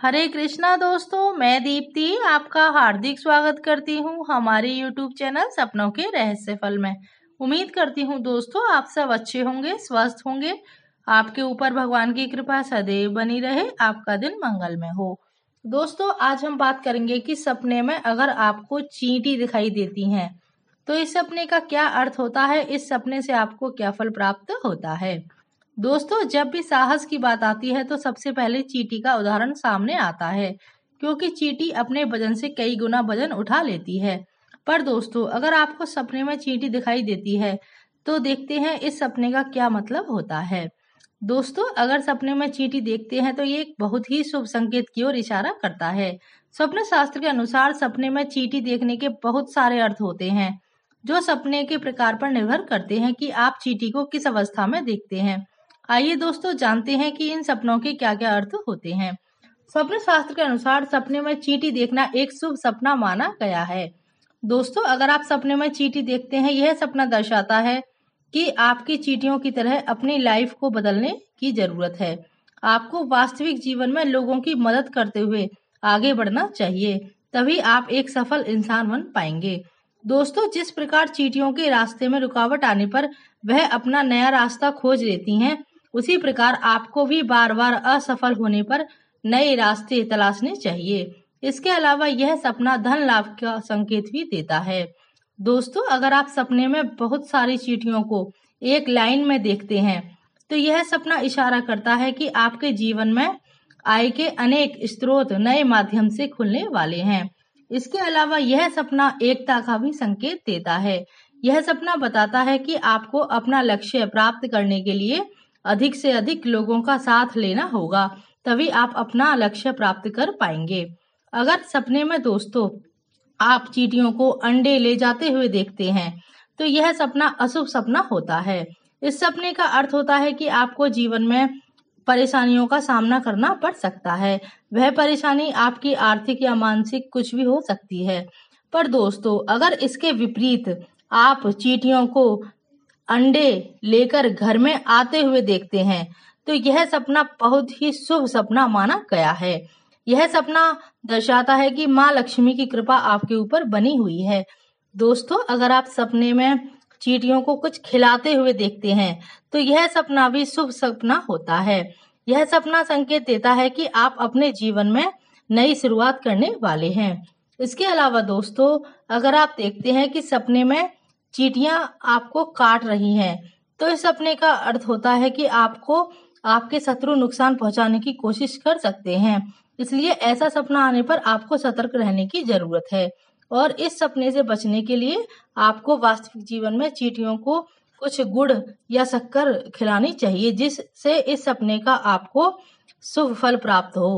हरे कृष्णा दोस्तों मैं दीप्ति आपका हार्दिक स्वागत करती हूँ हमारे यूट्यूब चैनल सपनों के रहस्य फल में उम्मीद करती हूँ दोस्तों आप सब अच्छे होंगे स्वस्थ होंगे आपके ऊपर भगवान की कृपा सदैव बनी रहे आपका दिन मंगलमय हो दोस्तों आज हम बात करेंगे कि सपने में अगर आपको चींटी दिखाई देती हैं तो इस सपने का क्या अर्थ होता है इस सपने से आपको क्या फल प्राप्त होता है दोस्तों जब भी साहस की बात आती है तो सबसे पहले चीटी का उदाहरण सामने आता है क्योंकि चीटी अपने वजन से कई गुना वजन उठा लेती है पर दोस्तों अगर आपको सपने में चीटी दिखाई देती है तो देखते हैं इस सपने का क्या मतलब होता है दोस्तों अगर सपने में चीटी देखते हैं तो ये एक बहुत ही शुभ संकेत की ओर इशारा करता है स्वप्न शास्त्र के अनुसार सपने में चीटी देखने के बहुत सारे अर्थ होते हैं जो सपने के प्रकार पर निर्भर करते हैं कि आप चीटी को किस अवस्था में देखते हैं आइए दोस्तों जानते हैं कि इन सपनों के क्या क्या अर्थ होते हैं स्वप्न शास्त्र के अनुसार सपने में चीटी देखना एक शुभ सपना माना गया है दोस्तों अगर आप सपने में चीटी देखते हैं यह सपना दर्शाता है कि आपकी चीटियों की तरह अपनी लाइफ को बदलने की जरूरत है आपको वास्तविक जीवन में लोगों की मदद करते हुए आगे बढ़ना चाहिए तभी आप एक सफल इंसान बन पाएंगे दोस्तों जिस प्रकार चीटियों के रास्ते में रुकावट आने पर वह अपना नया रास्ता खोज लेती हैं उसी प्रकार आपको भी बार बार असफल होने पर नए रास्ते तलाशने चाहिए इसके अलावा यह सपना धन लाभ का संकेत भी देता है दोस्तों अगर आप सपने में बहुत सारी चीटियों को एक लाइन में देखते हैं तो यह सपना इशारा करता है कि आपके जीवन में आय के अनेक स्रोत नए माध्यम से खुलने वाले हैं इसके अलावा यह सपना एकता का भी संकेत देता है यह सपना बताता है कि आपको अपना लक्ष्य प्राप्त करने के लिए अधिक से अधिक लोगों का साथ लेना होगा तभी आप अपना लक्ष्य प्राप्त कर पाएंगे अगर सपने में दोस्तों आप चीटियों को अंडे ले जाते हुए देखते हैं तो यह सपना अशुभ सपना होता है इस सपने का अर्थ होता है कि आपको जीवन में परेशानियों का सामना करना पड़ सकता है वह परेशानी आपकी आर्थिक या मानसिक कुछ भी हो सकती है पर दोस्तों अगर इसके विपरीत आप चीटियों को अंडे लेकर घर में आते हुए देखते हैं तो यह सपना बहुत ही शुभ सपना माना गया है यह सपना दर्शाता है कि माँ लक्ष्मी की कृपा आपके ऊपर बनी हुई है दोस्तों अगर आप सपने में चीटियों को कुछ खिलाते हुए देखते हैं तो यह सपना भी शुभ सपना होता है यह सपना संकेत देता है कि आप अपने जीवन में नई शुरुआत करने वाले हैं इसके अलावा दोस्तों अगर आप देखते हैं कि सपने में चीटियां आपको काट रही हैं तो इस सपने का अर्थ होता है कि आपको आपके शत्रु नुकसान पहुंचाने की कोशिश कर सकते हैं इसलिए ऐसा सपना आने पर आपको सतर्क रहने की जरूरत है और इस सपने से बचने के लिए आपको वास्तविक जीवन में चीटियों को कुछ गुड़ या शक्कर खिलानी चाहिए जिससे इस सपने का आपको शुभ फल प्राप्त हो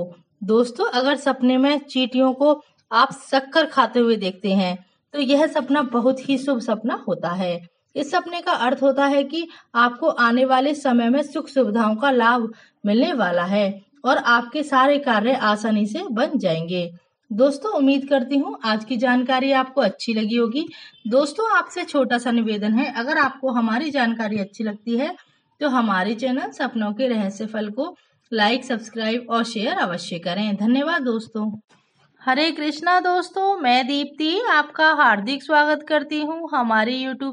दोस्तों अगर सपने में चीटियों को आप शक्कर खाते हुए देखते हैं तो यह सपना बहुत ही शुभ सपना होता है इस सपने का अर्थ होता है कि आपको आने वाले समय में सुख सुविधाओं का लाभ मिलने वाला है और आपके सारे कार्य आसानी से बन जाएंगे दोस्तों उम्मीद करती हूँ आज की जानकारी आपको अच्छी लगी होगी दोस्तों आपसे छोटा सा निवेदन है अगर आपको हमारी जानकारी अच्छी लगती है तो हमारे चैनल सपनों के रहस्य फल को लाइक सब्सक्राइब और शेयर अवश्य करें धन्यवाद दोस्तों हरे कृष्णा दोस्तों मैं दीप्ति आपका हार्दिक स्वागत करती हूँ हमारे यूट्यूब